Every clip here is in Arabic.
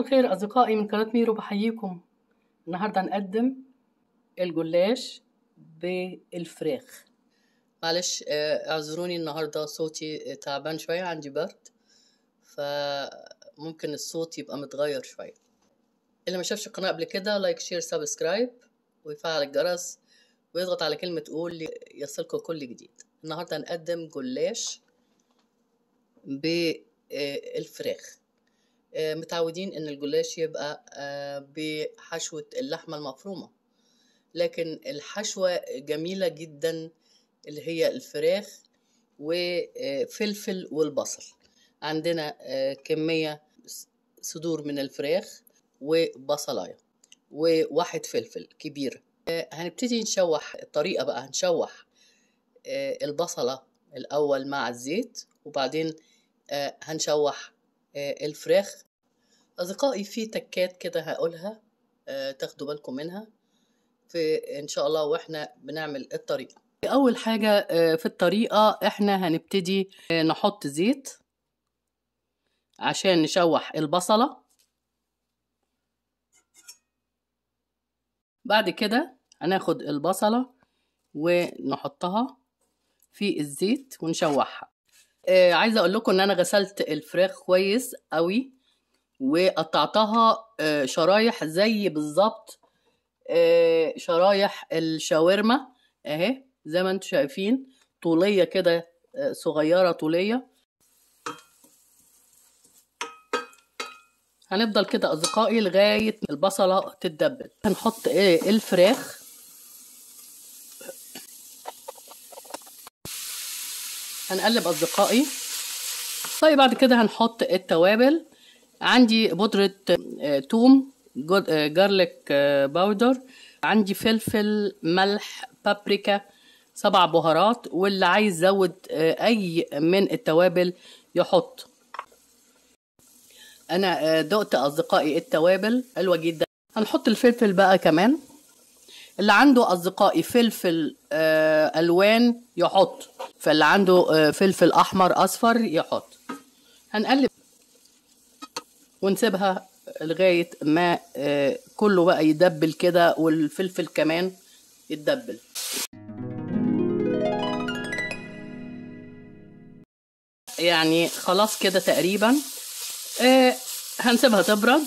الخير أصدقائي من قناة ميرو بحييكم النهاردة هنقدم الجلاش بالفراخ معلش آه، اعذروني النهاردة صوتي تعبان شوية عندي برد فممكن الصوت يبقى متغير شوية اللي ما شافش القناة قبل كده لايك شير سبسكرايب ويفعل الجرس ويضغط على كلمة قول يصلكم كل جديد النهاردة هنقدم جلاش بالفراخ آه، متعودين ان الجلاش يبقى آه، بحشوة اللحمة المفرومة لكن الحشوة جميلة جدا اللي هي الفراخ وفلفل والبصل عندنا آه، كمية صدور من الفراخ وبصلاية وواحد فلفل كبير هنبتدي نشوح الطريقة بقى هنشوح البصلة الأول مع الزيت وبعدين هنشوح آه، الفراخ أصدقائي في تكات كده هقولها آه، تاخدوا بالكم منها في إن شاء الله وإحنا بنعمل الطريقة أول حاجة آه، في الطريقة إحنا هنبتدي نحط زيت عشان نشوح البصلة بعد كده هناخد البصلة ونحطها في الزيت ونشوحها آه عايزه اقول لكم ان انا غسلت الفراخ كويس قوي وقطعتها آه شرايح زي بالظبط آه شرايح الشاورما اهي زي ما انتم شايفين طوليه كده آه صغيره طوليه هنفضل كده اصدقائي لغايه البصله تتدبل هنحط ايه الفراخ هنقلب أصدقائي طيب بعد كده هنحط التوابل عندي بودرة آه، توم جارليك آه، باودر آه، عندي فلفل ملح بابريكا سبع بهارات واللي عايز يزود اي من التوابل يحط انا دقت اصدقائي التوابل حلوه جدا هنحط الفلفل بقى كمان اللي عنده اصدقائي فلفل آه، الوان يحط فاللي عنده آه، فلفل احمر اصفر يحط هنقلب ونسيبها لغايه ما آه، كله بقى يدبل كده والفلفل كمان يتدبل يعني خلاص كده تقريبا هنسيبها تبرد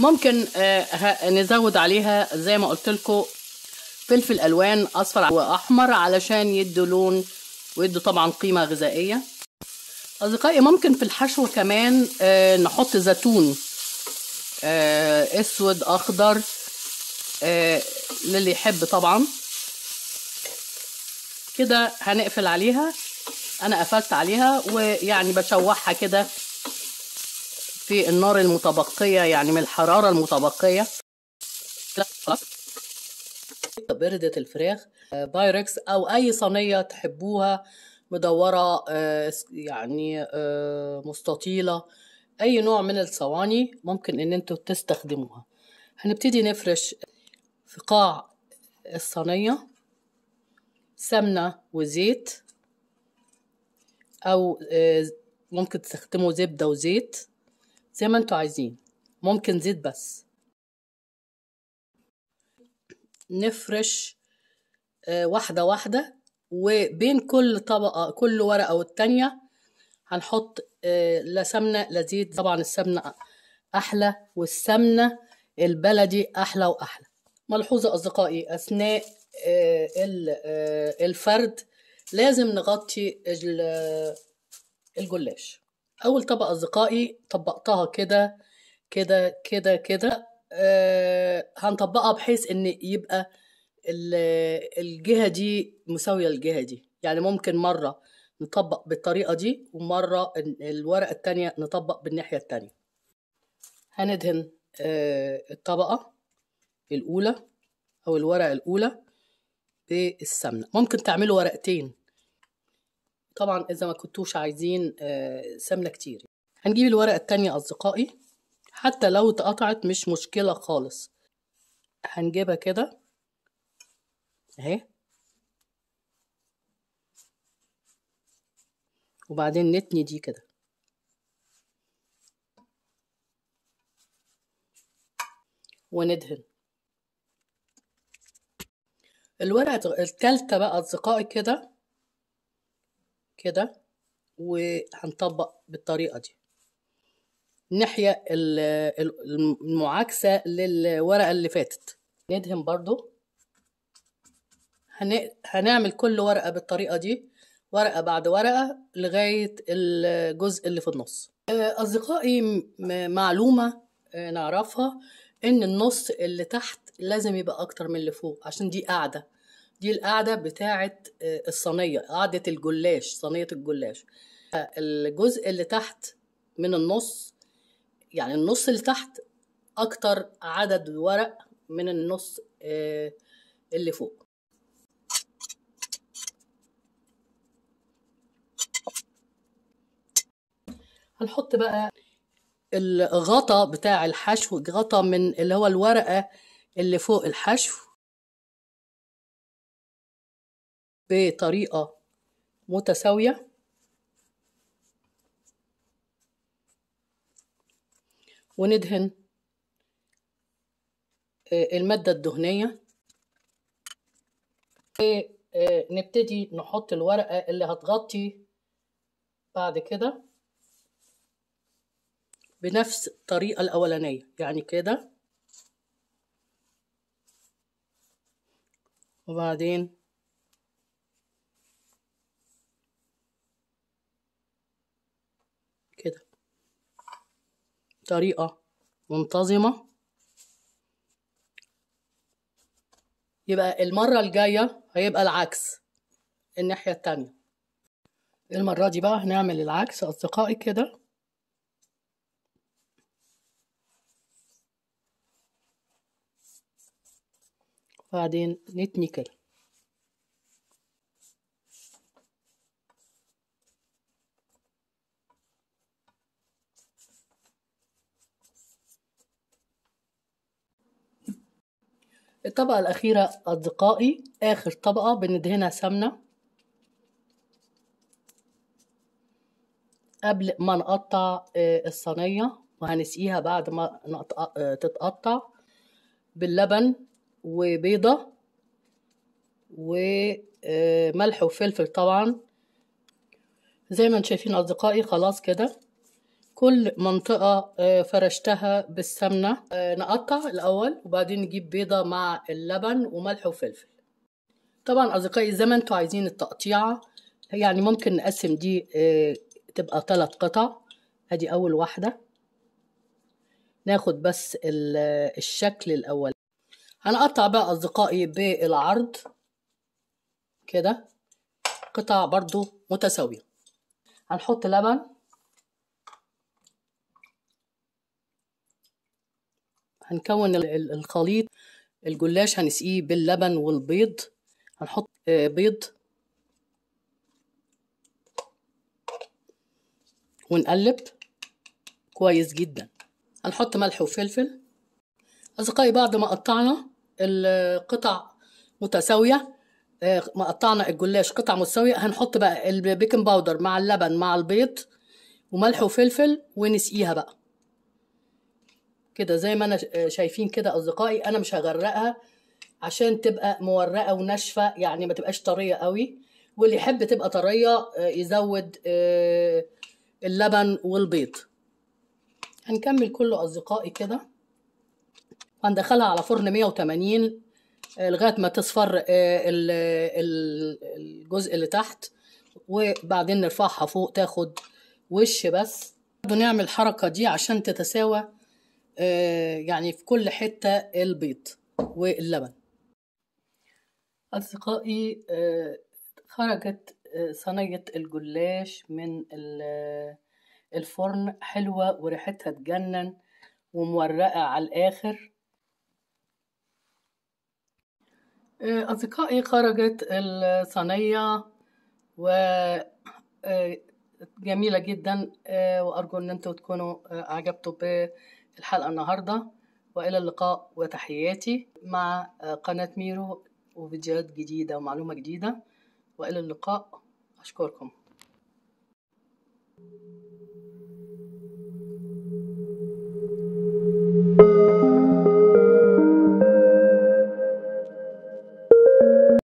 ممكن آه، نزود عليها زي ما قلت لكم فلفل الوان اصفر واحمر علشان يدوا لون ويدوا طبعا قيمه غذائيه اصدقائي ممكن في الحشو كمان آه، نحط زيتون آه، اسود اخضر للي يحب طبعا كده هنقفل عليها انا قفلت عليها ويعني بشوحها كده في النار المتبقية يعني من الحرارة المتبقية بردة الفراخ بايركس آه، أو أي صينية تحبوها مدورة آه، يعني آه، مستطيلة أي نوع من الصواني ممكن إن انتوا تستخدموها هنبتدي نفرش في قاع الصينية سمنة وزيت أو ممكن تستخدموا زبدة وزيت زي ما انتوا عايزين ممكن زيت بس نفرش آه، واحدة واحدة وبين كل طبقة كل ورقة والتانية هنحط آه، لا سمنة لا زيت طبعا السمنة أحلى والسمنة البلدي أحلى وأحلى ملحوظة أصدقائي أثناء آه، الفرد لازم نغطي الجلاش اول طبقه اصدقائي طبقتها كده كده كده كده أه هنطبقها بحيث ان يبقى الجهه دي مساويه للجهه دي يعني ممكن مره نطبق بالطريقه دي ومره الورقه التانية نطبق بالناحيه التانية هندهن أه الطبقه الاولى او الورقه الاولى بالسمنه ممكن تعملوا ورقتين طبعا إذا ما كنتوش عايزين آه، سمنة كتير هنجيب الورقة التانية أصدقائي حتى لو اتقطعت مش مشكلة خالص هنجيبها كده اهي وبعدين نتني دي كده وندهن الورقة التالتة بقى أصدقائي كده كده وهنطبق بالطريقة دي الناحية المعاكسة للورقة اللي فاتت ندهن برضو هنعمل كل ورقة بالطريقة دي ورقة بعد ورقة لغاية الجزء اللي في النص أصدقائي معلومة آه، نعرفها إن النص اللي تحت لازم يبقى أكتر من اللي فوق عشان دي قاعدة دي القاعدة بتاعة آه، الصينية قاعدة الجلاش صينية الجلاش الجزء اللي تحت من النص يعني النص اللي تحت أكتر عدد ورق من النص آه، اللي فوق هنحط بقى الغطا بتاع الحشو غطا من اللي هو الورقة اللي فوق الحشو بطريقة متساوية وندهن آه، المادة الدهنية ونبتدي نحط الورقة اللي هتغطي بعد كده بنفس الطريقة الأولانية يعني كده وبعدين بطريقة منتظمة يبقى المرة الجاية هيبقى العكس الناحية التانية المرة دي بقى هنعمل العكس أصدقائي كده بعدين نتني كده الطبقة الأخيرة أصدقائي آخر طبقة بندهنها سمنة قبل ما نقطع آه، الصينية وهنسقيها بعد ما آه، تتقطع باللبن وبيضة وملح آه، وفلفل طبعا زي ما انتم شايفين أصدقائي خلاص كده كل منطقة آه، فرشتها بالسمنة آه، نقطع الأول وبعدين نجيب بيضة مع اللبن وملح وفلفل طبعا أصدقائي زي ما انتوا عايزين التقطيعة يعني ممكن نقسم دي آه، تبقى تلات قطع ادي أول واحدة ناخد بس الشكل الأول هنقطع بقى أصدقائي بالعرض كده قطع برضو متساوية هنحط لبن هنكون الخليط الجلاش هنسقيه باللبن والبيض هنحط آه، بيض ونقلب كويس جدا هنحط ملح وفلفل أصدقائي بعد ما قطعنا القطع متساوية آه، مقطعنا الجلاش قطع متساوية هنحط بقى البيكنج باودر مع اللبن مع البيض وملح وفلفل ونسقيها بقى كده زي ما انا آه، شايفين كده اصدقائي انا مش هغرقها عشان تبقى مورقه وناشفه يعني ما تبقاش طريه قوي واللي يحب تبقى طريه آه، يزود آه، اللبن والبيض هنكمل كله اصدقائي كده هندخلها على فرن 180 لغايه ما تصفر الجزء اللي تحت وبعدين نرفعها فوق تاخد وش بس نعمل الحركه دي عشان تتساوى آه، يعني في كل حتة البيض واللبن أصدقائي آه، خرجت آه، صينية الجلاش من الفرن حلوة وريحتها تجنن ومورقة على الآخر أصدقائي خرجت الصينية و جميلة جدا وأرجو أن أنتوا تكونوا عجبتوا بها الحلقة النهاردة وإلى اللقاء وتحياتي مع آه، قناة ميرو وفيديوهات جديدة ومعلومة جديدة وإلى اللقاء أشكركم